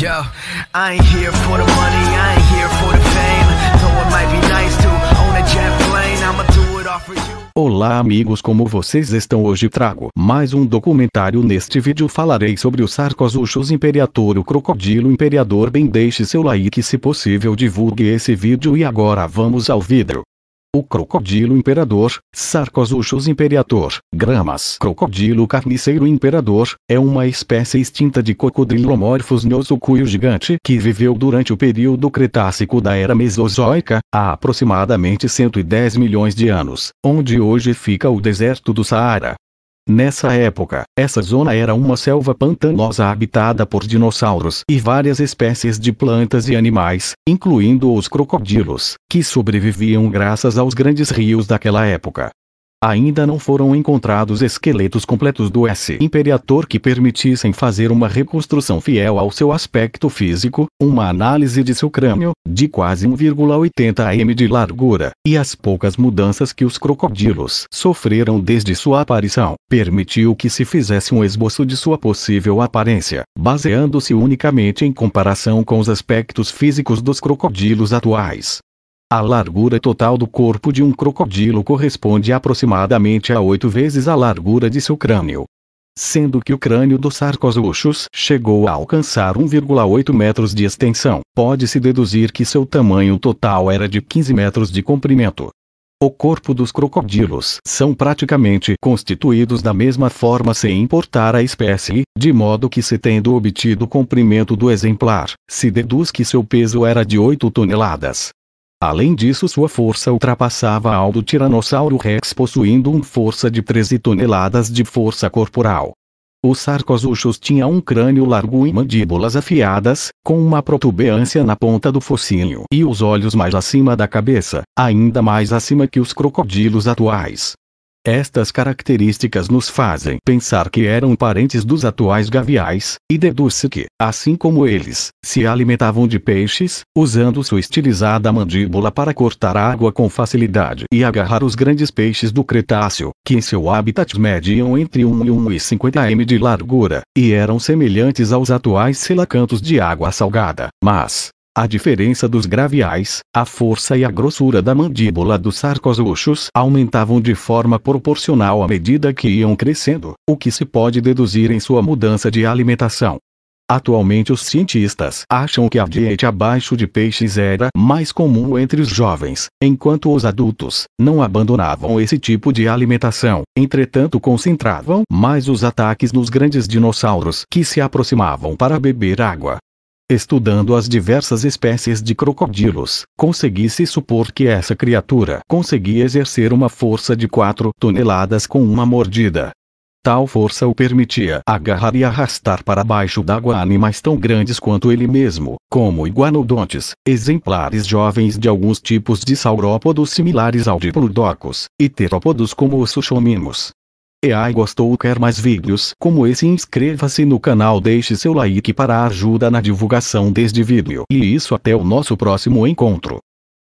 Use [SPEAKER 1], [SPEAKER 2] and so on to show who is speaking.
[SPEAKER 1] Yo, I ain't here for the money, I ain't here for the fame. Though it might be nice to own a jet plane, I'ma do it all for you. Olá amigos como vocês estão hoje trago mais um documentário neste vídeo falarei sobre o Sarcosuchos Imperator o Crocodilo Imperador bem deixe seu like se possível divulgue esse vídeo e agora vamos ao vídeo o crocodilo imperador, Sarcosuchus imperator, gramas crocodilo carniceiro imperador, é uma espécie extinta de cocodrilomorfos nosocuio gigante que viveu durante o período Cretácico da Era Mesozoica, há aproximadamente 110 milhões de anos, onde hoje fica o deserto do Saara. Nessa época, essa zona era uma selva pantanosa habitada por dinossauros e várias espécies de plantas e animais, incluindo os crocodilos, que sobreviviam graças aos grandes rios daquela época ainda não foram encontrados esqueletos completos do S. Imperator que permitissem fazer uma reconstrução fiel ao seu aspecto físico, uma análise de seu crânio, de quase 1,80 m de largura, e as poucas mudanças que os crocodilos sofreram desde sua aparição, permitiu que se fizesse um esboço de sua possível aparência, baseando-se unicamente em comparação com os aspectos físicos dos crocodilos atuais. A largura total do corpo de um crocodilo corresponde aproximadamente a oito vezes a largura de seu crânio. Sendo que o crânio do Sarcosuchus chegou a alcançar 1,8 metros de extensão, pode-se deduzir que seu tamanho total era de 15 metros de comprimento. O corpo dos crocodilos são praticamente constituídos da mesma forma sem importar a espécie, de modo que se tendo obtido o comprimento do exemplar, se deduz que seu peso era de 8 toneladas. Além disso sua força ultrapassava a do Tiranossauro Rex possuindo um força de 13 toneladas de força corporal. O Sarcosuchus tinha um crânio largo e mandíbulas afiadas, com uma protuberância na ponta do focinho e os olhos mais acima da cabeça, ainda mais acima que os crocodilos atuais. Estas características nos fazem pensar que eram parentes dos atuais gaviais, e deduz-se que, assim como eles, se alimentavam de peixes, usando sua estilizada mandíbula para cortar água com facilidade e agarrar os grandes peixes do Cretáceo, que em seu habitat mediam entre 1 e 1,50 m de largura, e eram semelhantes aos atuais selacantos de água salgada, mas, a diferença dos graviais, a força e a grossura da mandíbula dos sarcosuchos aumentavam de forma proporcional à medida que iam crescendo, o que se pode deduzir em sua mudança de alimentação. Atualmente os cientistas acham que a dieta abaixo de peixes era mais comum entre os jovens, enquanto os adultos não abandonavam esse tipo de alimentação, entretanto concentravam mais os ataques nos grandes dinossauros que se aproximavam para beber água estudando as diversas espécies de crocodilos, conseguisse supor que essa criatura conseguia exercer uma força de 4 toneladas com uma mordida. Tal força o permitia agarrar e arrastar para baixo d'água animais tão grandes quanto ele mesmo, como iguanodontes, exemplares jovens de alguns tipos de saurópodos similares ao Diplodocus e terópodos como os suchominos. E aí gostou quer mais vídeos como esse inscreva-se no canal deixe seu like para ajuda na divulgação deste vídeo. E isso até o nosso próximo encontro.